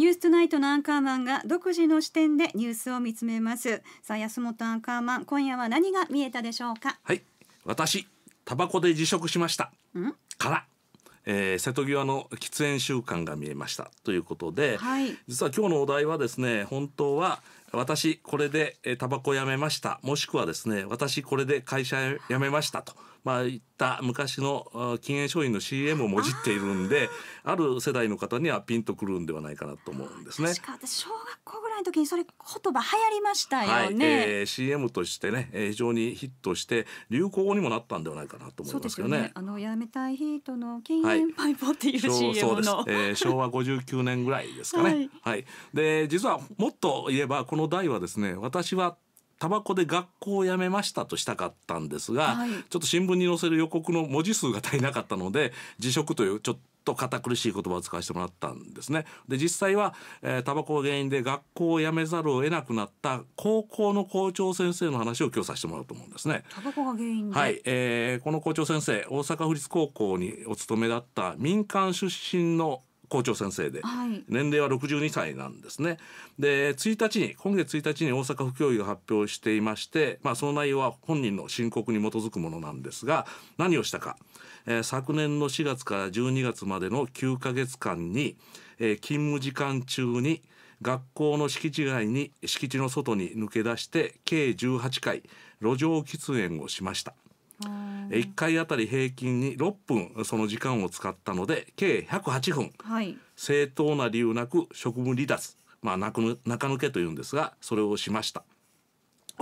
ニューストゥナイトのアンカーマンが独自の視点でニュースを見つめますさあ安本アンカーマン今夜は何が見えたでしょうかはい私タバコで辞職しましたからえー、瀬戸際の喫煙習慣が見えましたということで、はい、実は今日のお題はですね本当は私これでタバコやめましたもしくはですね私これで会社辞めましたと、まあ、いった昔の禁煙商品の CM をもじっているんで ある世代の方にはピンとくるんではないかなと思うんですね。小学校ぐらいの時にそれ言葉流行りましたよね。はい、えー、CM としてね、えー、非常にヒットして流行語にもなったんではないかなと思いますけどね。ねあのやめたい人の禁煙パイプっていう CM の、はい、えー、昭和59年ぐらいですかね。はい、はい、で実はもっと言えばこの題はですね私はタバコで学校を辞めましたとしたかったんですが、はい、ちょっと新聞に載せる予告の文字数が足りなかったので辞職というちょっとと堅苦しい言葉を使わせてもらったんですね。で実際は、えー、タバコが原因で学校を辞めざるを得なくなった高校の校長先生の話を今日させてもらうと思うんですね。タバコが原因はい、えー、この校長先生大阪府立高校にお勤めだった民間出身の校長先生で、はい、年齢は62歳なんですね。で1日に今月1日に大阪府教委が発表していまして、まあ、その内容は本人の申告に基づくものなんですが何をしたか、えー、昨年の4月から12月までの9か月間に、えー、勤務時間中に学校の敷地外に敷地の外に抜け出して計18回路上喫煙をしました。1回あたり平均に6分その時間を使ったので計108分、はい、正当な理由なく職務離脱、まあ、中抜けというんですがそれをしました。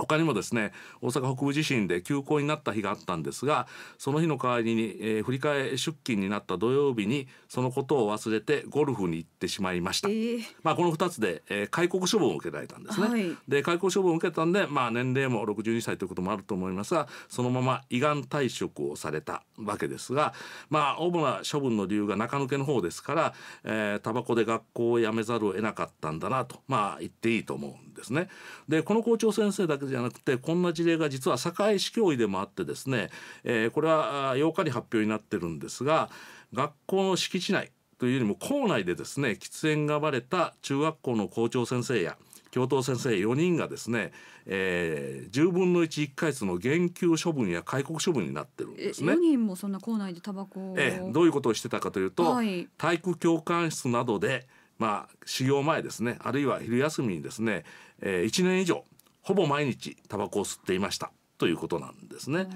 他にもですね大阪北部地震で休校になった日があったんですがその日の代わりに、えー、振り替え出勤になった土曜日にそのことを忘れてゴルフに行ってしまいました、えー、まあ、この2つで、えー、戒告処分を受けられたんですね、はい、で開告処分を受けたんで、まあ、年齢も62歳ということもあると思いますがそのまま胃がん退職をされたわけですが、まあ、主な処分の理由が中抜けの方ですからタバコで学校を辞めざるを得なかったんだなと、まあ、言っていいと思うんですね。でこの校長先生だけじゃなくてこんな事例が実は堺市教委でもあってですね、えー、これは8日に発表になってるんですが学校の敷地内というよりも校内でですね喫煙がばれた中学校の校長先生や教頭先生4人がですね、えー、10分の11回数の減給処分や戒告処分になってるんですね。4人もそんな校内でタバコええ、どういうことをしてたかというと、はい、体育教官室などでまあ修行前ですねあるいは昼休みにですね、えー、1年以上ほぼ毎日タバコを吸っていましたということなんですね。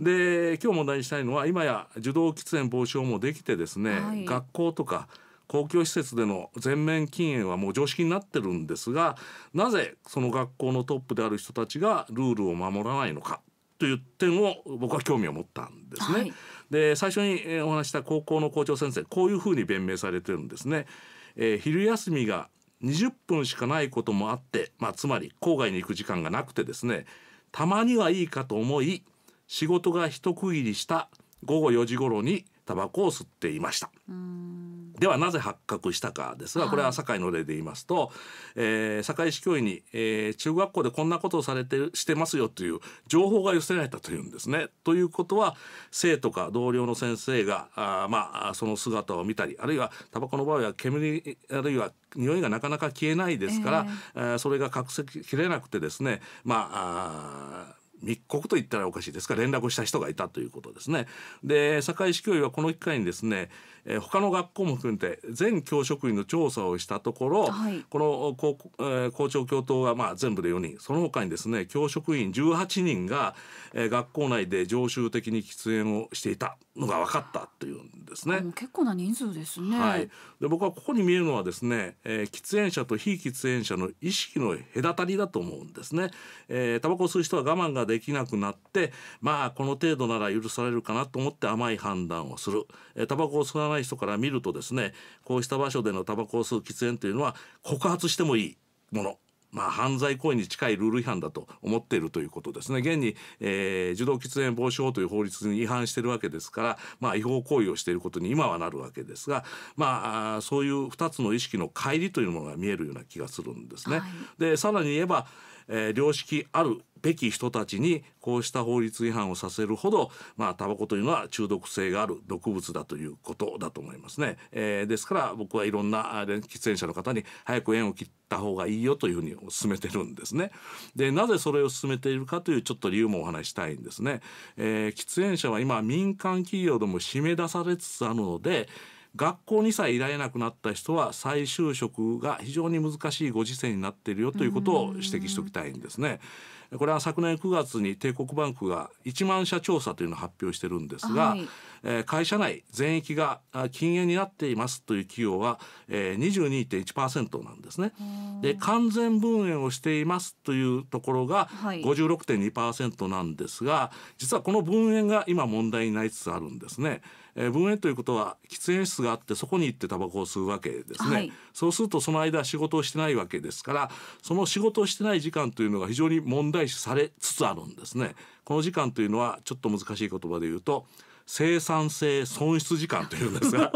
で今日問題にしたいのは今や受動喫煙防止法もできてですね、はい、学校とか公共施設での全面禁煙はもう常識になってるんですがなぜその学校のトップである人たちがルールを守らないのかという点を僕は興味を持ったんですね。はい、で最初にお話した高校の校長先生こういうふうに弁明されてるんですね。えー、昼休みが20分しかないこともあって、まあ、つまり郊外に行く時間がなくてですねたまにはいいかと思い仕事が一区切りした午後4時頃にタバコを吸っていました。ではなぜ発覚したかですがこれは堺の例で言いますと、はい、えー、堺市教委に、えー、中学校でこんなことをされてしてますよという情報が寄せられたというんですね。ということは生徒か同僚の先生があまあその姿を見たりあるいはタバコの場合は煙あるいは匂いがなかなか消えないですから、えー、それが隠せきれなくてですねまああ密告と言ったらおかしいですか連絡した人がいたということですね。で堺市教委はこの機会にですねえー、他の学校も含めて全教職員の調査をしたところ、はい、この校,、えー、校長教頭がまあ全部で4人その他にですね教職員18人が、えー、学校内で常習的に喫煙をしていたのが分かったというんですね。結構な人数ですね、はい、で僕はここに見えるのはですね、えー、喫煙者と非喫煙者の意識の隔たりだと思うんですね。えー、タバコを吸う人は我慢ができなくなってまあこの程度なら許されるかなと思って甘い判断をする。えー、タバコを吸わないない人から見るとですねこうした場所でのタバコを吸う喫煙というのは告発してもいいものまあ、犯罪行為に近いルール違反だと思っているということですね。現に、えー、児童喫煙防止法という法律に違反しているわけですから、まあ、違法行為をしていることに今はなるわけですが、まあ、そういう2つの意識の乖離というものが見えるような気がするんですね。はい、でさらに言えば、えー、良識あるべき人たちにこうした法律違反をさせるほどまあタバコというのは中毒性がある毒物だということだと思いますね、えー、ですから僕はいろんな喫煙者の方に早く縁を切った方がいいよというふうに勧めてるんですねでなぜそれを進めているかというちょっと理由もお話したいんですね、えー、喫煙者は今民間企業でも締め出されつつあるので学校にさえいられなくなった人は再就職が非常に難しいご時世になっているよということを指摘しておきたいんですね。これは昨年9月に帝国バンクが1万社調査というのを発表してるんですが、はい、えー、会社内全域が禁煙になっていますという企業は、えー、22.1%なんですね。で完全分煙をしていますというところが56.2%なんですが、実はこの分煙が今問題になりつつあるんですね。えー、分煙ということは喫煙室があってそこに行ってタバコを吸うわけですね、はい、そうするとその間仕事をしてないわけですからその仕事をしてない時間というのが非常に問題視されつつあるんですねこの時間というのはちょっと難しい言葉で言うと生産性損失時間というんですが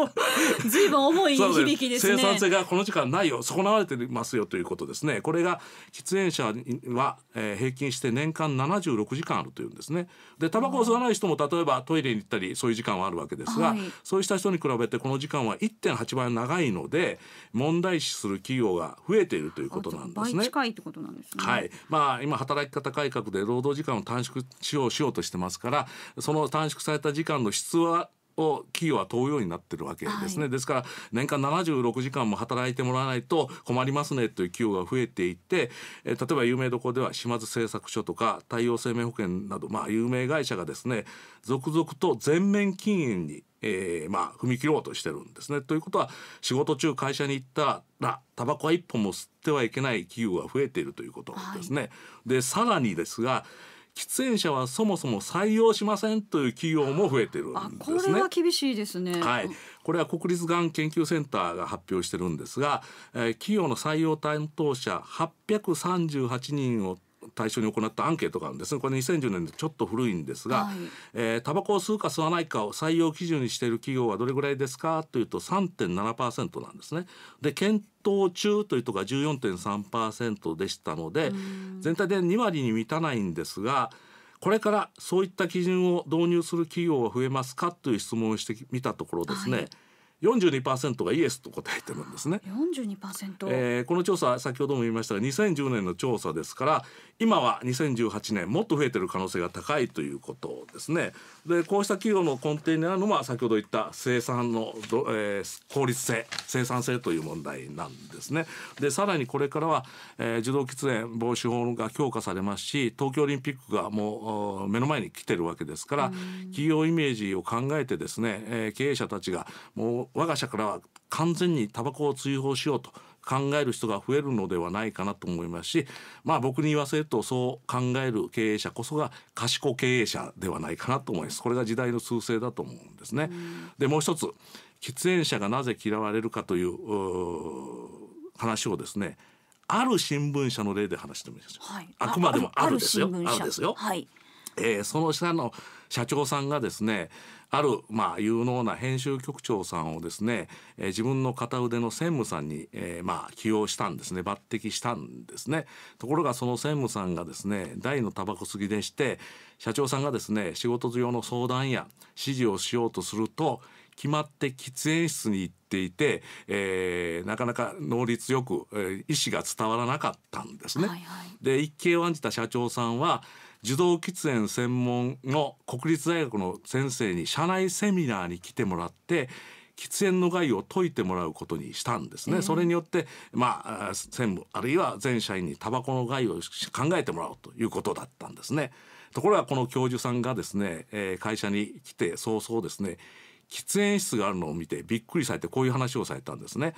随分重い響きですね生産性がこの時間ないよ損なわれてますよということですねこれが喫煙者は、えー、平均して年間76時間あるというんですねでタバコを吸わない人も例えばトイレに行ったりそういう時間はあるわけですが、はい、そうした人に比べてこの時間は1.8倍長いので問題視する企業が増えているということなんですね近いってことなんですねはいまあ今働き方改革で労働時間を短縮しようしようとしてますからその短縮された時間間の質はを企業は問うようになってるわけですね、はい、ですから年間76時間も働いてもらわないと困りますねという企業が増えていって例えば有名どころでは島津製作所とか太陽生命保険など、まあ、有名会社がですね続々と全面禁煙にえー、まあ踏み切ろうとしてるんですね。ということは仕事中会社に行ったらタバコは1本も吸ってはいけない企業が増えているということですね。はい、でさらにですが喫煙者はそもそも採用しませんという企業も増えてるんですね。これは厳しいですね。はい、これは国立がん研究センターが発表してるんですが、えー、企業の採用担当者838人を対象に行ったアンケートがあるんですねこれ2010年でちょっと古いんですが、はいえー、タバコを吸うか吸わないかを採用基準にしている企業はどれぐらいですかというと3.7%なんですね。で検討中というとが14.3%でしたので全体で2割に満たないんですが。これからそういった基準を導入する企業は増えますかという質問をしてみたところですね、はい42%がイエスと答えてるんですね。42%、えー、この調査先ほども言いましたが2010年の調査ですから今は2018年もっと増えてる可能性が高いということですね。でこうした企業の根底にあるのは先ほど言った生産のえー、効率性生産性という問題なんですね。でさらにこれからは、えー、受動喫煙防止法が強化されますし東京オリンピックがもう目の前に来てるわけですから企業イメージを考えてですね、えー、経営者たちがもう我が社からは完全にタバコを追放しようと考える人が増えるのではないかなと思いますしまあ僕に言わせるとそう考える経営者こそが賢経営者ではないかなと思いますこれが時代の趨勢だと思うんですね。でもう一つ喫煙者がなぜ嫌われるかという話をですねある新聞社の例で話してみましょう、はい、あくまでもあるですよあるですよ、はい、えー、その下の社長さんがですねある、まあ、有能な編集局長さんをですね、えー、自分の片腕の専務さんに、えー、まあ、起用したんですね抜擢したんですねところがその専務さんがですね大のタバコ好きでして社長さんがですね仕事用の相談や指示をしようとすると決まって喫煙室に行っていて、えー、なかなか能率よく、えー、意思が伝わらなかったんですね。はいはい、で一計を案じた社長さんは受動喫煙専門の国立大学の先生に社内セミナーに来てもらって喫煙の害を解いてもらうことにしたんですね、えー、それによって、まあ、専務あるいは全社員にタバコの害を考えてもらおうということだったんですねところがこの教授さんがですね、えー、会社に来て早々ですね喫煙室があるのを見てびっくりされてこういう話をされたんですね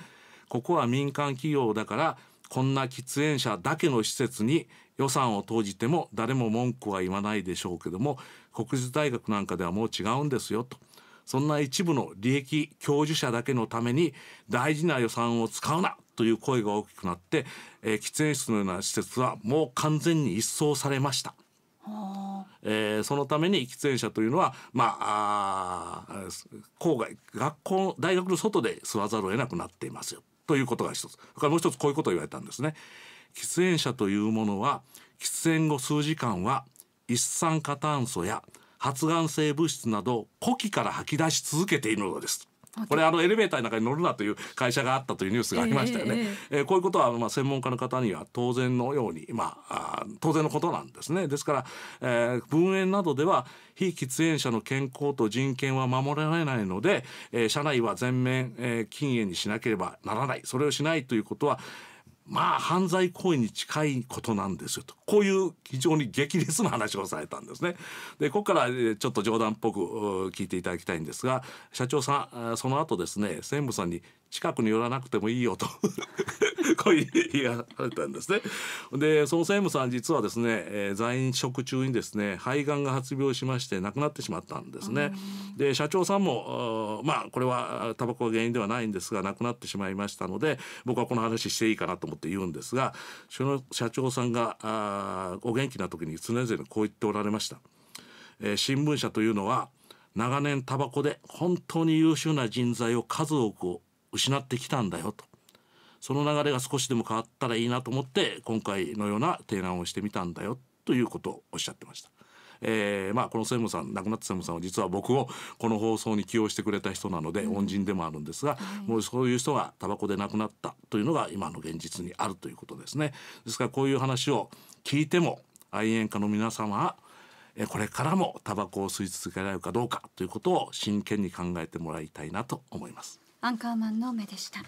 ここは民間企業だからこんな喫煙者だけの施設に予算を投じても誰も文句は言わないでしょうけども国立大学なんかではもう違うんですよとそんな一部の利益享受者だけのために大事な予算を使うなという声が大きくなって、えー、喫煙室のような施設はもう完全に一掃されました。えー、そのために喫煙者というのは、まあ、あ郊外学校大学の外で吸わざるを得なくなっていますよということが一つそれからもう一つこういうことを言われたんですね。喫煙者というものは喫煙後数時間は一酸化炭素や発がん性物質など呼気から吐き出し続けているのです。これあのエレベーターの中に乗るなという会社があったというニュースがありましたよね。えー、えー、こういうことはまあ専門家の方には当然のように、まあ、当然のことなんですね。ですから、えー、分園などでは非喫煙者の健康と人権は守られないので、えー、社内は全面、えー、禁煙にしなければならないそれをしないということは、まあ犯罪行為に近いことなんですよとこういう非常に激烈な話をされたんですね。でここからちょっと冗談っぽく聞いていただきたいんですが社長さんその後ですね専務さんに近くに寄らなくてもいいよと こう言われたんですね。でその専務さん実はですね在院職中にですね肺がんが発病しまして亡くなってしまったんですね。で社長さんもまあこれはタバコが原因ではないんですが亡くなってしまいましたので僕はこの話していいかなと思って言うんですがその社長さんがあお元気な時に常々こう言っておられました。えー、新聞社というのは長年タバコで本当に優秀な人材を数多く失ってきたんだよとその流れが少しでも変わったらいいなと思って今回のような提案をしてみたんだよということをおっしゃってました。えー、まあこの専務さん亡くなった専務さんは実は僕をこの放送に起用してくれた人なので、恩人でもあるんですが、もうそういう人がタバコで亡くなったというのが今の現実にあるということですね。ですからこういう話を聞いても愛煙家の皆様はこれからもタバコを吸い続けられるかどうかということを真剣に考えてもらいたいなと思います。アンカーマンの目でした。